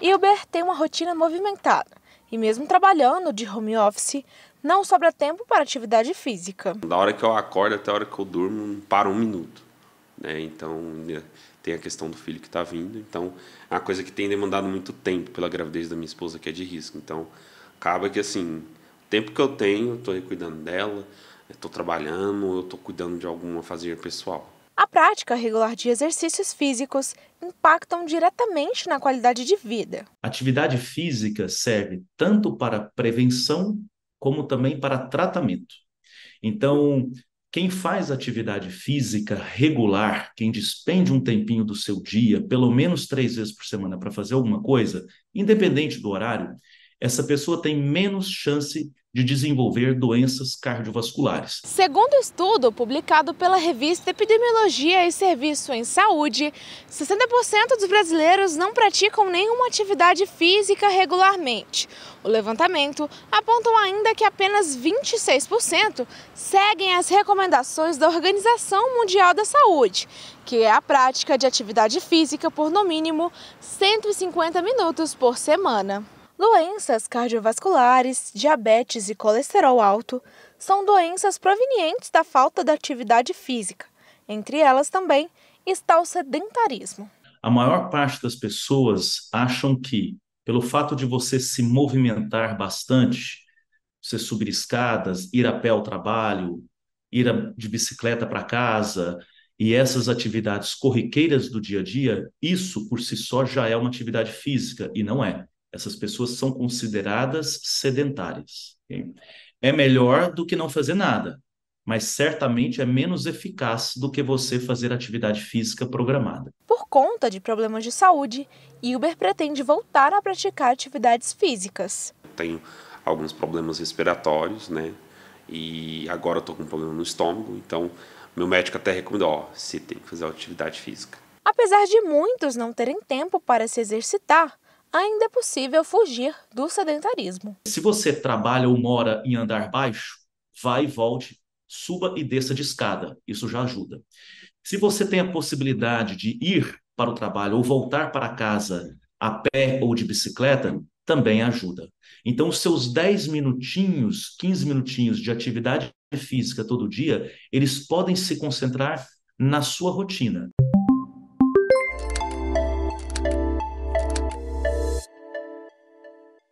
Hilbert tem uma rotina movimentada e, mesmo trabalhando de home office, não sobra tempo para atividade física. Da hora que eu acordo até a hora que eu durmo, não para um minuto. Né? Então, tem a questão do filho que está vindo. Então, é uma coisa que tem demandado muito tempo pela gravidez da minha esposa, que é de risco. Então, acaba que, assim, o tempo que eu tenho, estou cuidando dela, estou trabalhando, estou cuidando de alguma fazer pessoal. A prática regular de exercícios físicos impactam diretamente na qualidade de vida. Atividade física serve tanto para prevenção como também para tratamento. Então, quem faz atividade física regular, quem despende um tempinho do seu dia, pelo menos três vezes por semana, para fazer alguma coisa, independente do horário, essa pessoa tem menos chance de desenvolver doenças cardiovasculares. Segundo estudo publicado pela revista Epidemiologia e Serviço em Saúde, 60% dos brasileiros não praticam nenhuma atividade física regularmente. O levantamento apontou ainda que apenas 26% seguem as recomendações da Organização Mundial da Saúde, que é a prática de atividade física por no mínimo 150 minutos por semana. Doenças cardiovasculares, diabetes e colesterol alto são doenças provenientes da falta da atividade física. Entre elas também está o sedentarismo. A maior parte das pessoas acham que, pelo fato de você se movimentar bastante, você subir escadas, ir a pé ao trabalho, ir de bicicleta para casa e essas atividades corriqueiras do dia a dia, isso por si só já é uma atividade física e não é essas pessoas são consideradas sedentárias. Okay? É melhor do que não fazer nada, mas certamente é menos eficaz do que você fazer atividade física programada. Por conta de problemas de saúde, Hilber pretende voltar a praticar atividades físicas. Tenho alguns problemas respiratórios, né? E agora estou com um problema no estômago, então meu médico até recomendou, ó, você tem que fazer atividade física. Apesar de muitos não terem tempo para se exercitar, ainda é possível fugir do sedentarismo. Se você trabalha ou mora em andar baixo, vai e volte, suba e desça de escada. Isso já ajuda. Se você tem a possibilidade de ir para o trabalho ou voltar para casa a pé ou de bicicleta, também ajuda. Então, os seus 10 minutinhos, 15 minutinhos de atividade física todo dia, eles podem se concentrar na sua rotina.